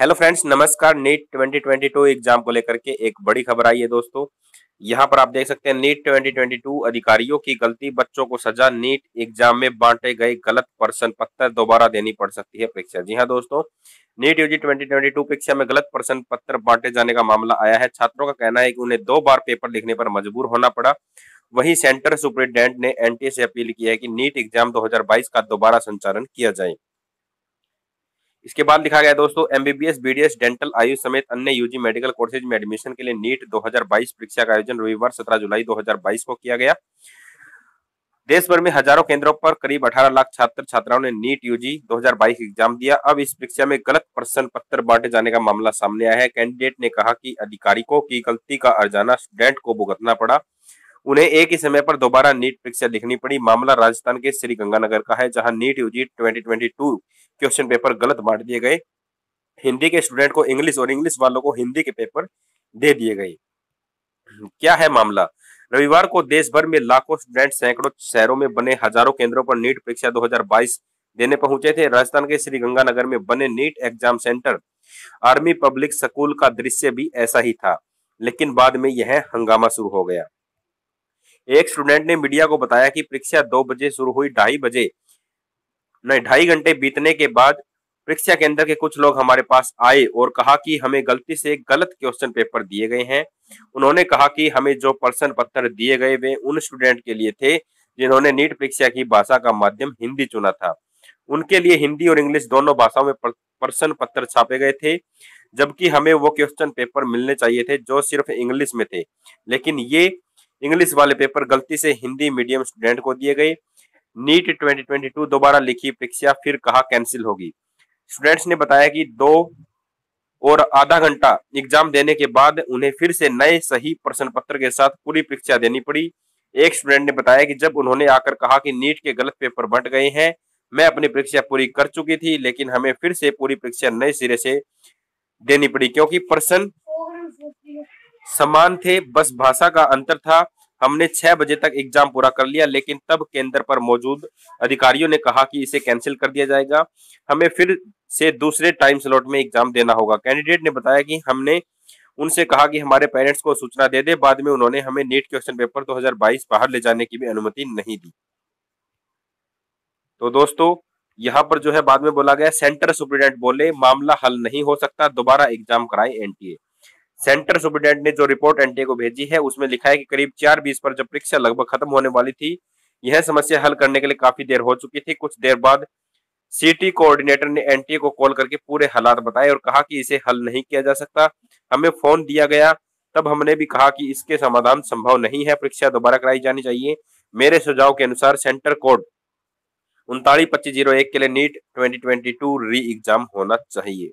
hello friends नमस्कार NEET 2022 exam को लेकर के एक बड़ी खबर आई है दोस्तों यहां पर आप देख सकते हैं नीट 2022 अधिकारियों की गलती बच्चों को सजा नीट एग्जाम में बांटे गए गलत प्रश्न पत्र दोबारा देनी पड़ सकती है परीक्षा जी हां दोस्तों नीट यूजी 2022 परीक्षा में गलत प्रश्न पत्र बांटे जाने का मामला आया है छात्रों का कहना है कि उन्हें दो बार पेपर लिखने पर मजबूर होना पड़ा वही सेंटर सुप्रिंटेंडेंट ने एनटीए से अपील की है कि नीट एग्जाम दो का दोबारा संचालन किया जाए इसके बाद लिखा गया दोस्तों एमबीबीएस बीडीएस डेंटल आयुष समेत अन्य यूजी मेडिकल कोर्सेज में एडमिशन के लिए नीट 2022 परीक्षा का आयोजन रविवार 17 जुलाई 2022 को किया गया देश भर में हजारों केंद्रों पर करीब 18 लाख छात्र छात्राओं ने नीट यूजी 2022 एग्जाम दिया अब इस परीक्षा में गलत प्रश्न पत्र बांटे जाने का मामला सामने आया है कैंडिडेट ने कहा की अधिकारी को की गलती का अर्जाना स्टूडेंट को भुगतना पड़ा उन्हें एक ही समय पर दोबारा नीट परीक्षा लिखनी पड़ी मामला राजस्थान के श्री गंगानगर का है जहां नीट यूजी 2022 क्वेश्चन पेपर गलत बांट दिए गए हिंदी के स्टूडेंट को इंग्लिश और इंग्लिश वालों को हिंदी के पेपर दे दिए गए क्या है मामला रविवार को देश भर में लाखों स्टूडेंट सैकड़ों शहरों में बने हजारों केंद्रों पर नीट परीक्षा 2022 देने पहुंचे थे राजस्थान के श्री गंगानगर में बने NEET exam centre army public school का दृश्य भी ऐसा ही था लेकिन बाद में यह हंगामा शुरू हो गया एक स्टूडेंट ने मीडिया को बताया कि परीक्षा दो बजे शुरू हुई ढाई बजे नहीं ढाई घंटे बीतने के बाद परीक्षा केंद्र के कुछ लोग हमारे पास आए और कहा कि हमें गलती से गलत क्वेश्चन पेपर दिए गए हैं उन्होंने कहा कि हमें जो प्रश्न पत्र दिए गए वे उन स्टूडेंट के लिए थे जिन्होंने नीट परीक्षा की भाषा का माध्यम हिंदी चुना था उनके लिए हिंदी और इंग्लिश दोनों भाषाओं में प्रश्न पत्र छापे गए थे जबकि हमें वो क्वेश्चन पेपर मिलने चाहिए थे जो सिर्फ इंग्लिश में थे लेकिन ये इंग्लिश वाले पेपर गलती से हिंदी मीडियम स्टूडेंट को दिए गए नीट 2022 दोबारा लिखी परीक्षा फिर कहा कैंसिल होगी स्टूडेंट्स ने बताया कि दो और आधा घंटा एग्जाम देने के बाद उन्हें फिर से नए सही प्रश्न पत्र के साथ पूरी परीक्षा देनी पड़ी एक स्टूडेंट ने बताया कि जब उन्होंने आकर कहा कि नीट के गलत पेपर बंट गए हैं मैं अपनी परीक्षा पूरी कर चुकी थी लेकिन हमें फिर से पूरी परीक्षा नए सिरे से देनी पड़ी क्योंकि प्रश्न समान थे बस भाषा का अंतर था हमने छह बजे तक एग्जाम पूरा कर लिया लेकिन तब केंद्र पर मौजूद अधिकारियों ने कहा कि इसे कैंसिल कर दिया जाएगा हमें फिर से दूसरे टाइम स्लॉट में एग्जाम देना होगा कैंडिडेट ने बताया कि हमने उनसे कहा कि हमारे पेरेंट्स को सूचना दे दे बाद में उन्होंने हमें नीट क्वेश्चन पेपर 2022 बाहर ले जाने की भी अनुमति नहीं दी तो दोस्तों यहाँ पर जो है बाद में बोला गया सेंटर सुप्रिटेंडेंट बोले मामला हल नहीं हो सकता दोबारा एग्जाम कराए एनटीए सेंटर सुप्रिंटेंडेंट ने जो रिपोर्ट एनटीए को भेजी है उसमें लिखा है कि करीब चार बीस पर जब परीक्षा लगभग खत्म होने वाली थी यह समस्या हल करने के लिए काफी देर हो चुकी थी कुछ देर बाद सिटी कोऑर्डिनेटर ने एनटीए को कॉल करके पूरे हालात बताए और कहा कि इसे हल नहीं किया जा सकता हमें फोन दिया गया तब हमने भी कहा कि इसके समाधान संभव नहीं है परीक्षा दोबारा कराई जानी चाहिए मेरे सुझाव के अनुसार सेंटर कोड उनतालीस के लिए NEET twenty twenty re exam होना चाहिए